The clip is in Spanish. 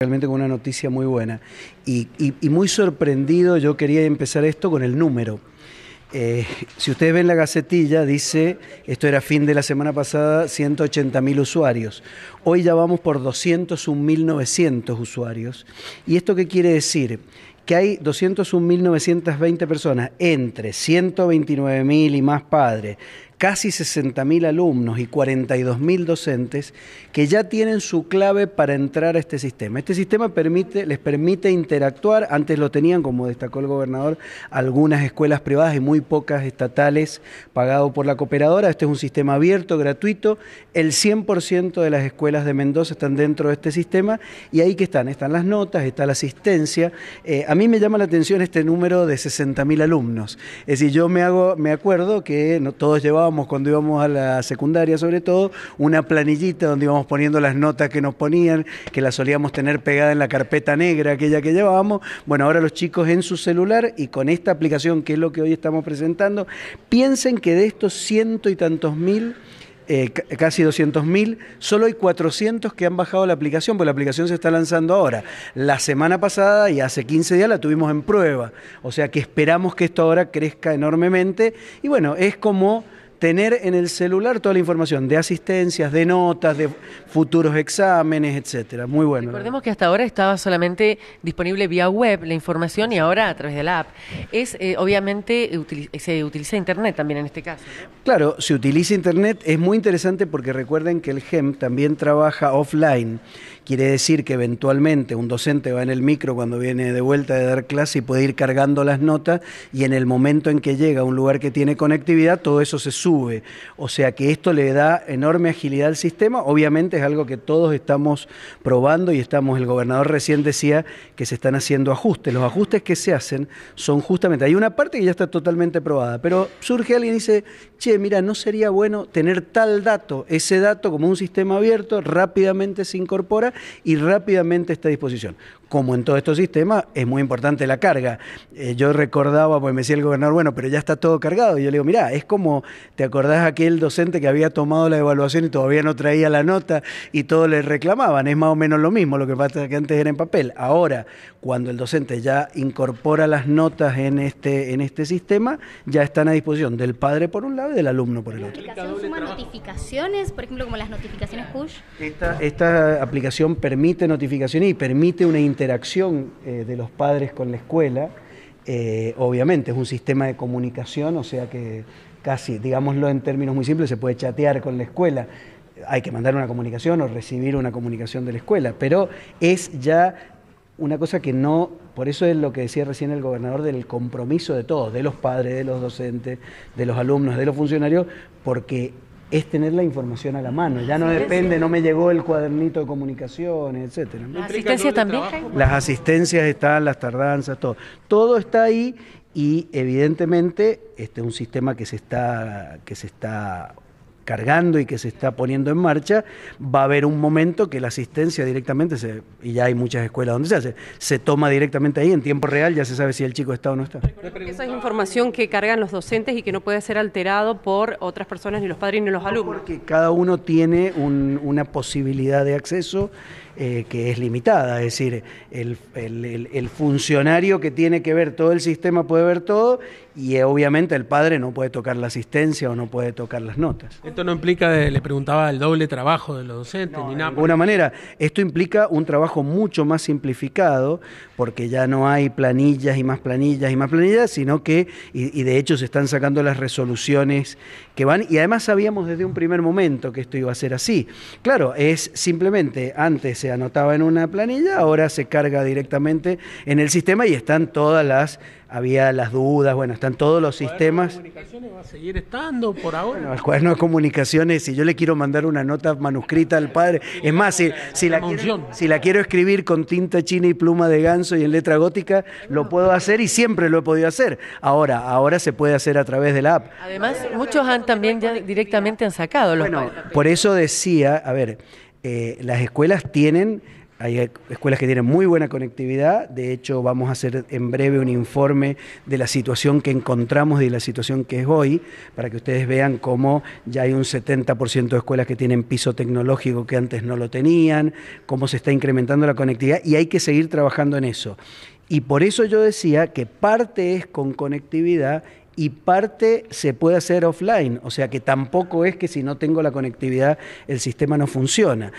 Realmente con una noticia muy buena y, muy sorprendido yo quería empezar esto con el número. Eh, si ustedes ven la gacetilla, dice, esto era fin de la semana pasada, 180.000 usuarios. Hoy ya vamos por 201.900 usuarios. ¿Y esto qué quiere decir? Que hay 201.920 personas entre 129.000 y más padres, casi 60.000 alumnos y 42.000 docentes que ya tienen su clave para entrar a este sistema. Este sistema les permite interactuar, antes lo tenían, como destacó el gobernador, algunas escuelas privadas y muy pocas estatales pagado por la cooperadora. Este es un sistema abierto, gratuito. El 100% de las escuelas de Mendoza están dentro de este sistema y ahí que están, están las notas, está la asistencia. Eh, a mí me llama la atención este número de 60.000 alumnos. Es decir, yo me, acuerdo que todos llevábamos cuando íbamos a la secundaria, sobre todo, una planillita donde íbamos poniendo las notas que nos ponían, que las solíamos tener pegada en la carpeta negra, aquella que llevábamos. Bueno, ahora los chicos en su celular y con esta aplicación, que es lo que hoy estamos presentando, piensen que de estos ciento y tantos mil eh, casi casi 200.000, solo hay 400 que han bajado la aplicación, porque la aplicación se está lanzando ahora. La semana pasada y hace 15 días la tuvimos en prueba, o sea que esperamos que esto ahora crezca enormemente y bueno, es como tener en el celular toda la información de asistencias, de notas, de futuros exámenes, etcétera. Muy bueno. Recordemos que hasta ahora estaba solamente disponible vía web la información y ahora a través de la app. Es eh, obviamente se utiliza internet también en este caso. Claro, se utiliza internet, es muy interesante porque recuerden que el GEM también trabaja offline. Quiere decir que eventualmente un docente va en el micro cuando viene de vuelta de dar clase y puede ir cargando las notas y en el momento en que llega a un lugar que tiene conectividad, todo eso se sube o sea que esto le da enorme agilidad al sistema. Obviamente es algo que todos estamos probando y estamos, el gobernador recién decía que se están haciendo ajustes. Los ajustes que se hacen son justamente, hay una parte que ya está totalmente probada, pero surge alguien y dice, che, mira, no sería bueno tener tal dato, ese dato como un sistema abierto, rápidamente se incorpora y rápidamente está a disposición como en todo estos sistemas, es muy importante la carga. Eh, yo recordaba, pues me decía el gobernador, bueno, pero ya está todo cargado. Y yo le digo, mirá, es como, ¿te acordás aquel docente que había tomado la evaluación y todavía no traía la nota y todos le reclamaban? Es más o menos lo mismo, lo que pasa que antes era en papel. Ahora, cuando el docente ya incorpora las notas en este, en este sistema, ya están a disposición del padre por un lado y del alumno por el otro. ¿La aplicación suma notificaciones, por ejemplo, como las notificaciones push? Esta, aplicación permite notificaciones y permite una interacción eh, de los padres con la escuela, eh, obviamente es un sistema de comunicación, o sea que casi, digámoslo en términos muy simples, se puede chatear con la escuela, hay que mandar una comunicación o recibir una comunicación de la escuela, pero es ya una cosa que no, por eso es lo que decía recién el gobernador del compromiso de todos, de los padres, de los docentes, de los alumnos, de los funcionarios, porque es tener la información a la mano. Ya no depende, no me llegó el cuadernito de comunicaciones, etc. ¿La asistencia también? Las asistencias están, las tardanzas, todo. Todo está ahí y evidentemente este es un sistema que se está, que se está cargando y que se está poniendo en marcha, va a haber un momento que la asistencia directamente, y ya hay muchas escuelas donde se hace, se toma directamente ahí, en tiempo real ya se sabe si el chico está o no está. Esa es información que cargan los docentes y que no puede ser alterado por otras personas, ni los padres ni los alumnos. porque cada uno tiene una posibilidad de acceso eh, que es limitada, es decir, el, funcionario que tiene que ver todo el sistema puede ver todo y eh, obviamente el padre no puede tocar la asistencia o no puede tocar las notas. Esto no implica, eh, le preguntaba, el doble trabajo de los docentes ni nada. De alguna manera, esto implica un trabajo mucho más simplificado porque ya no hay planillas y más planillas y más planillas, sino que, y de hecho se están sacando las resoluciones que van y además sabíamos desde un primer momento que esto iba a ser así. Claro, es simplemente antes se anotaba en una planilla, ahora se carga directamente en el sistema y están todas las, había las dudas, bueno, están todos los sistemas. las comunicaciones va a seguir estando por ahora. Bueno, comunicaciones, si yo le quiero mandar una nota manuscrita al padre, es más, si, la, quiero, si la quiero escribir con tinta china y pluma de ganso y en letra gótica, lo puedo hacer y siempre lo he podido hacer. Ahora, ahora se puede hacer a través de la app. Además, muchos han también ya directamente han sacado los Bueno, por eso decía, a ver, eh, las escuelas tienen, hay escuelas que tienen muy buena conectividad, de hecho vamos a hacer en breve un informe de la situación que encontramos y de la situación que es hoy, para que ustedes vean cómo ya hay un 70% de escuelas que tienen piso tecnológico que antes no lo tenían, cómo se está incrementando la conectividad y hay que seguir trabajando en eso. Y por eso yo decía que parte es con conectividad y parte se puede hacer offline, o sea que tampoco es que si no tengo la conectividad el sistema no funciona.